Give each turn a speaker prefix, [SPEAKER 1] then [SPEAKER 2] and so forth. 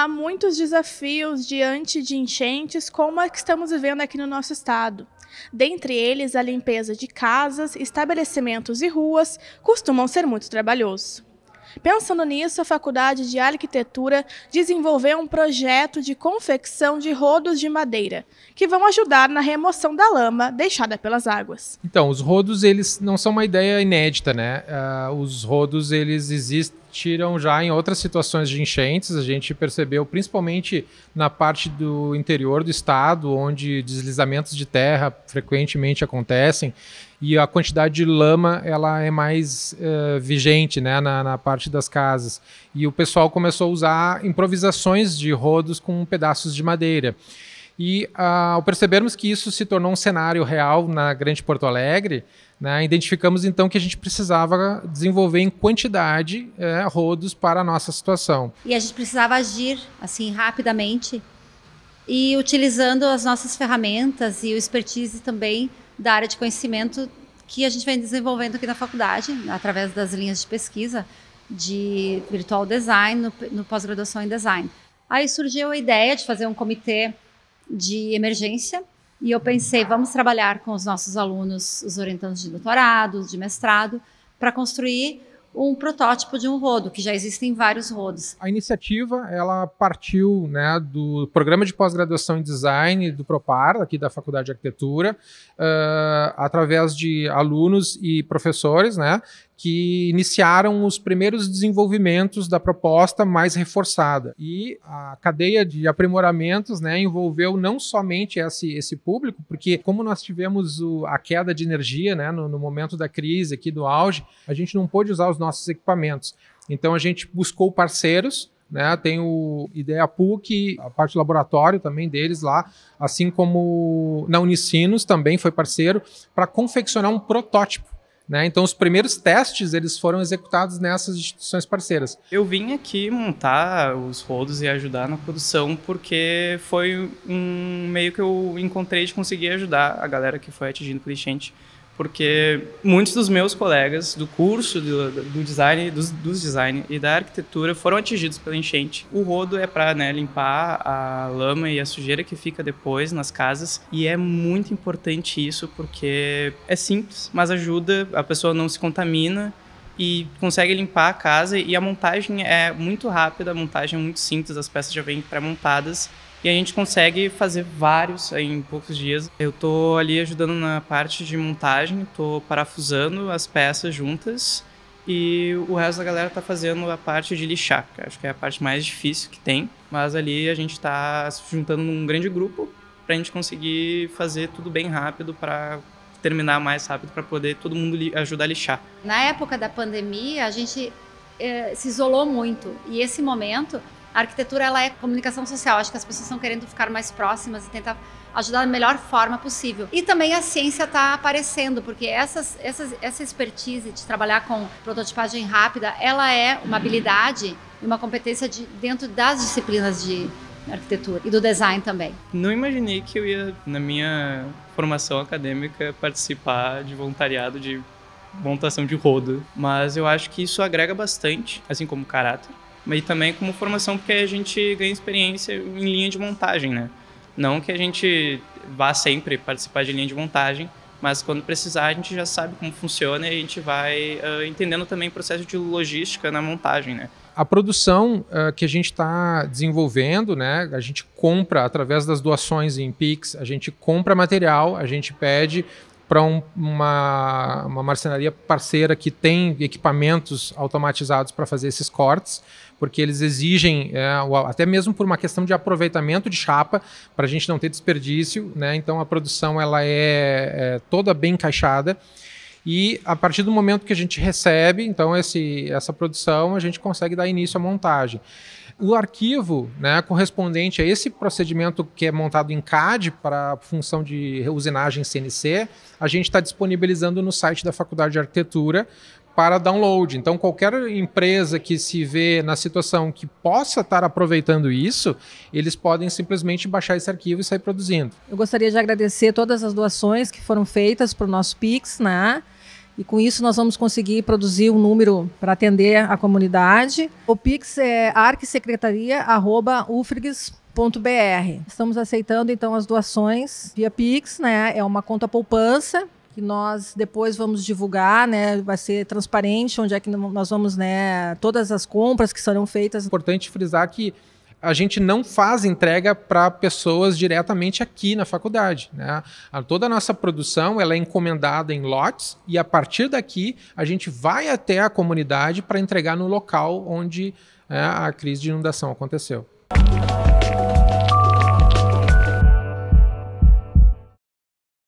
[SPEAKER 1] há muitos desafios diante de enchentes como a que estamos vivendo aqui no nosso estado. Dentre eles, a limpeza de casas, estabelecimentos e ruas costumam ser muito trabalhoso. Pensando nisso, a Faculdade de Arquitetura desenvolveu um projeto de confecção de rodos de madeira, que vão ajudar na remoção da lama deixada pelas águas.
[SPEAKER 2] Então, os rodos, eles não são uma ideia inédita, né? Uh, os rodos, eles existiram já em outras situações de enchentes, a gente percebeu principalmente na parte do interior do estado, onde deslizamentos de terra frequentemente acontecem e a quantidade de lama ela é mais uh, vigente né, na, na, parte das casas. E o pessoal começou a usar improvisações de rodos com pedaços de madeira. E uh, ao percebermos que isso se tornou um cenário real na Grande Porto Alegre, né, identificamos então que a gente precisava desenvolver em quantidade é, rodos para a nossa situação.
[SPEAKER 3] E a gente precisava agir assim rapidamente e utilizando as nossas ferramentas e o expertise também da área de conhecimento que a gente vem desenvolvendo aqui na faculdade, através das linhas de pesquisa de virtual design, no, no pós-graduação em design. Aí surgiu a ideia de fazer um comitê de emergência e eu pensei, vamos trabalhar com os nossos alunos, os orientando de doutorado, de mestrado, para construir um protótipo de um rodo, que já existem vários rodos. A iniciativa ela
[SPEAKER 2] partiu né, do programa de pós-graduação em design do Propar, aqui da Faculdade de Arquitetura, uh, através de alunos e professores, né, que iniciaram os primeiros desenvolvimentos da proposta mais reforçada. E a cadeia de aprimoramentos né, envolveu não somente esse, esse público, porque como nós tivemos o, a queda de energia né, no, no momento da crise aqui do auge, a gente não pôde usar os nossos equipamentos. Então a gente buscou parceiros né, tem o Ideia PUC, a parte do laboratório também deles lá, assim como na Unicinos também foi parceiro, para confeccionar um protótipo né? Então, os primeiros testes eles foram executados nessas instituições parceiras. Eu vim aqui montar os rodos e
[SPEAKER 1] ajudar na produção porque foi um meio que eu encontrei de conseguir ajudar a galera que foi atingindo o cliente porque muitos dos meus colegas do curso do, do design, dos, dos, design e da arquitetura foram atingidos pela enchente. O rodo é para né, limpar a lama e a sujeira que fica depois nas casas e é muito importante isso porque é simples, mas ajuda a pessoa não se contamina e consegue limpar a casa. E a montagem é muito rápida, a montagem é muito simples, as peças já vêm pré-montadas. E a gente consegue fazer vários em poucos dias. Eu tô ali ajudando na parte de montagem, tô parafusando as peças juntas e o resto da galera tá fazendo a parte de lixar, que acho que é a parte mais difícil que tem, mas ali a gente está se juntando num grande grupo para a gente conseguir fazer tudo bem rápido para terminar mais rápido para poder todo mundo ajudar a lixar.
[SPEAKER 3] Na época da pandemia, a gente eh, se isolou muito e esse momento, a arquitetura ela é comunicação social. Acho que as pessoas estão querendo ficar mais próximas e tentar ajudar da melhor forma possível. E também a ciência está aparecendo, porque essas, essas, essa expertise de trabalhar com prototipagem rápida, ela é uma habilidade e uma competência de, dentro das disciplinas de arquitetura e do design também.
[SPEAKER 1] Não imaginei que eu ia, na minha formação acadêmica, participar de voluntariado de montação de rodo, mas eu acho que isso agrega bastante, assim como caráter, mas também como formação, porque a gente ganha experiência em linha de montagem, né? Não que a gente vá sempre participar de linha de montagem, mas quando precisar a gente já sabe como funciona e a gente vai uh, entendendo também o processo de logística na montagem, né?
[SPEAKER 2] A produção uh, que a gente está desenvolvendo, né? A gente compra através das doações em Pix, a gente compra material, a gente pede para um, uma, uma marcenaria parceira que tem equipamentos automatizados para fazer esses cortes, porque eles exigem, é, até mesmo por uma questão de aproveitamento de chapa, para a gente não ter desperdício, né? então a produção ela é, é toda bem encaixada. E a partir do momento que a gente recebe, então, esse, essa produção, a gente consegue dar início à montagem. O arquivo né, correspondente a esse procedimento que é montado em CAD para função de usinagem CNC, a gente está disponibilizando no site da Faculdade de Arquitetura para download. Então, qualquer empresa que se vê na situação que possa estar aproveitando isso, eles podem simplesmente baixar esse arquivo e sair produzindo.
[SPEAKER 3] Eu gostaria de agradecer todas as doações que foram feitas para o nosso Pix, né? E com isso nós vamos conseguir produzir um número para atender a comunidade. O Pix é arcsecretaria.ufrigs.br. Estamos aceitando então as doações via Pix, né? É uma conta poupança que nós depois vamos divulgar, né? Vai ser transparente onde é que nós vamos, né? Todas as compras que serão feitas.
[SPEAKER 2] importante frisar que a gente não faz entrega para pessoas diretamente aqui na faculdade. Né? A, toda a nossa produção ela é encomendada em lotes e a partir daqui a gente vai até a comunidade para entregar no local onde é, a crise de inundação aconteceu.